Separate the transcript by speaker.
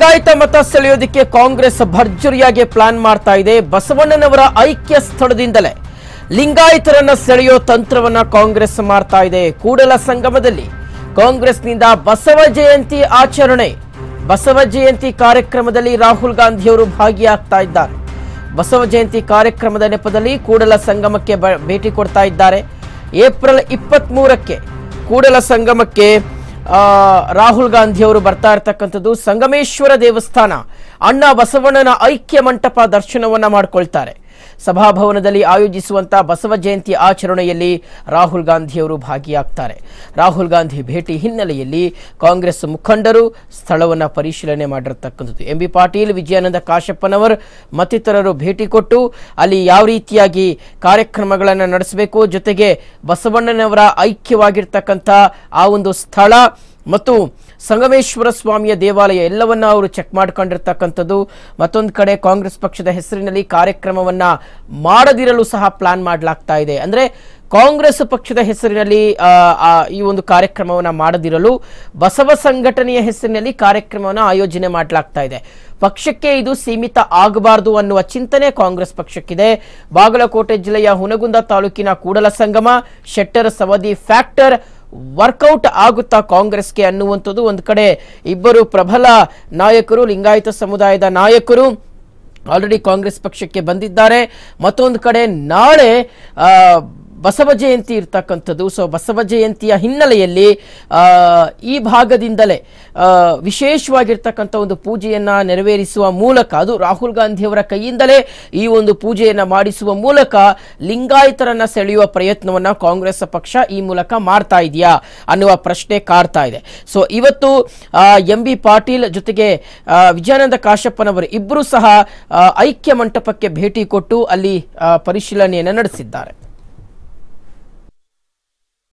Speaker 1: ಲಿಂಗಾಯತ ಮತ ಸೆಳೆಯೋದಿಕ್ಕೆ ಕಾಂಗ್ರೆಸ್ ಭರ್ಜರಿಯಾಗಿ ಪ್ಲಾನ್ ಮಾಡ್ತಾ ಇದೆ ಬಸವಣ್ಣನವರ ಐಕ್ಯ ಸ್ಥಳದಿಂದಲೇ ಲಿಂಗಾಯತರನ್ನ ಸೆಳೆಯೋ ತಂತ್ರವನ್ನ ಕಾಂಗ್ರೆಸ್ ಮಾಡ್ತಾ ಇದೆ ಕೂಡಲ ಸಂಗಮದಲ್ಲಿ ಕಾಂಗ್ರೆಸ್ನಿಂದ ಬಸವ ಜಯಂತಿ ಆಚರಣೆ ಬಸವ ಜಯಂತಿ ಕಾರ್ಯಕ್ರಮದಲ್ಲಿ ರಾಹುಲ್ ಗಾಂಧಿಯವರು ಭಾಗಿಯಾಗ್ತಾ ಇದ್ದಾರೆ ಬಸವ ಜಯಂತಿ ಕಾರ್ಯಕ್ರಮದ ನೆಪದಲ್ಲಿ ಕೂಡಲ ಸಂಗಮಕ್ಕೆ ಭೇಟಿ ಕೊಡ್ತಾ ಇದ್ದಾರೆ ಏಪ್ರಿಲ್ ಇಪ್ಪತ್ತ್ ಕೂಡಲ ಸಂಗಮಕ್ಕೆ ರಾಹುಲ್ ಗಾಂಧಿ ಅವರು ಬರ್ತಾ ಇರತಕ್ಕಂಥದ್ದು ಸಂಗಮೇಶ್ವರ ದೇವಸ್ಥಾನ ಅಣ್ಣ ಬಸವಣ್ಣನ ಐಕ್ಯ ಮಂಟಪ ದರ್ಶನವನ್ನ ಮಾಡಿಕೊಳ್ತಾರೆ ಸಭಾಭವನದಲ್ಲಿ ಆಯೋಜಿಸುವಂತಹ ಬಸವ ಜಯಂತಿ ಆಚರಣೆಯಲ್ಲಿ ರಾಹುಲ್ ಗಾಂಧಿಯವರು ಭಾಗಿಯಾಗ್ತಾರೆ ರಾಹುಲ್ ಗಾಂಧಿ ಭೇಟಿ ಹಿನ್ನೆಲೆಯಲ್ಲಿ ಕಾಂಗ್ರೆಸ್ ಮುಖಂಡರು ಸ್ಥಳವನ್ನು ಪರಿಶೀಲನೆ ಮಾಡಿರತಕ್ಕಂಥದ್ದು ಎಂ ಬಿ ಪಾಟೀಲ್ ವಿಜಯಾನಂದ ಕಾಶಪ್ಪನವರ್ ಮತ್ತಿತರರು ಭೇಟಿ ಕೊಟ್ಟು ಅಲ್ಲಿ ಯಾವ ರೀತಿಯಾಗಿ ಕಾರ್ಯಕ್ರಮಗಳನ್ನು ನಡೆಸಬೇಕು ಜೊತೆಗೆ ಬಸವಣ್ಣನವರ ಐಕ್ಯವಾಗಿರ್ತಕ್ಕಂಥ ಆ ಒಂದು ಸ್ಥಳ ಮತ್ತು ಸಂಗಮೇಶ್ವರ ಸ್ವಾಮಿಯ ದೇವಾಲಯ ಎಲ್ಲವನ್ನ ಅವರು ಚೆಕ್ ಮಾಡಿಕೊಂಡಿರ್ತಕ್ಕಂಥದ್ದು ಮತ್ತೊಂದು ಕಡೆ ಕಾಂಗ್ರೆಸ್ ಪಕ್ಷದ ಹೆಸರಿನಲ್ಲಿ ಕಾರ್ಯಕ್ರಮವನ್ನ ಮಾಡದಿರಲು ಸಹ ಪ್ಲಾನ್ ಮಾಡಲಾಗ್ತಾ ಇದೆ ಅಂದ್ರೆ ಕಾಂಗ್ರೆಸ್ ಪಕ್ಷದ ಹೆಸರಿನಲ್ಲಿ ಈ ಒಂದು ಕಾರ್ಯಕ್ರಮವನ್ನು ಮಾಡದಿರಲು ಬಸವ ಸಂಘಟನೆಯ ಹೆಸರಿನಲ್ಲಿ ಕಾರ್ಯಕ್ರಮವನ್ನು ಆಯೋಜನೆ ಮಾಡಲಾಗ್ತಾ ಇದೆ ಪಕ್ಷಕ್ಕೆ ಇದು ಸೀಮಿತ ಆಗಬಾರದು ಅನ್ನುವ ಚಿಂತನೆ ಕಾಂಗ್ರೆಸ್ ಪಕ್ಷಕ್ಕಿದೆ ಬಾಗಲಕೋಟೆ ಜಿಲ್ಲೆಯ ಹುನಗುಂದ ತಾಲೂಕಿನ ಕೂಡಲ ಸಂಗಮ ಶೆಟ್ಟರ್ ಸವದಿ ಫ್ಯಾಕ್ಟರ್ ವರ್ಕೌಟ್ ಆಗುತ್ತಾ ಕಾಂಗ್ರೆಸ್ಗೆ ಅನ್ನುವಂಥದ್ದು ಒಂದು ಕಡೆ ಇಬ್ಬರು ಪ್ರಬಲ ನಾಯಕರು ಲಿಂಗಾಯತ ಸಮುದಾಯದ ನಾಯಕರು ಆಲ್ರೆಡಿ ಕಾಂಗ್ರೆಸ್ ಪಕ್ಷಕ್ಕೆ ಬಂದಿದ್ದಾರೆ ಮತ್ತೊಂದು ಕಡೆ ನಾಳೆ ಬಸವ ಜಯಂತಿ ಇರ್ತಕ್ಕಂಥದ್ದು ಸೊ ಬಸವ ಜಯಂತಿಯ ಹಿನ್ನೆಲೆಯಲ್ಲಿ ಈ ಭಾಗದಿಂದಲೇ ವಿಶೇಷವಾಗಿರ್ತಕ್ಕಂಥ ಒಂದು ಪೂಜೆಯನ್ನು ನೆರವೇರಿಸುವ ಮೂಲಕ ಅದು ರಾಹುಲ್ ಗಾಂಧಿಯವರ ಕೈಯಿಂದಲೇ ಈ ಒಂದು ಪೂಜೆಯನ್ನು ಮಾಡಿಸುವ ಮೂಲಕ ಲಿಂಗಾಯತರನ್ನು ಸೆಳೆಯುವ ಪ್ರಯತ್ನವನ್ನು ಕಾಂಗ್ರೆಸ್ ಪಕ್ಷ ಈ ಮೂಲಕ ಮಾಡ್ತಾ ಇದೆಯಾ ಅನ್ನುವ ಪ್ರಶ್ನೆ ಕಾಡ್ತಾ ಇದೆ ಸೊ ಇವತ್ತು ಎಂ ಬಿ ಪಾಟೀಲ್ ಜೊತೆಗೆ ವಿಜಯಾನಂದ ಕಾಶಪ್ಪನವರು ಇಬ್ಬರೂ ಸಹ ಐಕ್ಯ ಮಂಟಪಕ್ಕೆ ಭೇಟಿ ಕೊಟ್ಟು ಅಲ್ಲಿ ಪರಿಶೀಲನೆಯನ್ನು ನಡೆಸಿದ್ದಾರೆ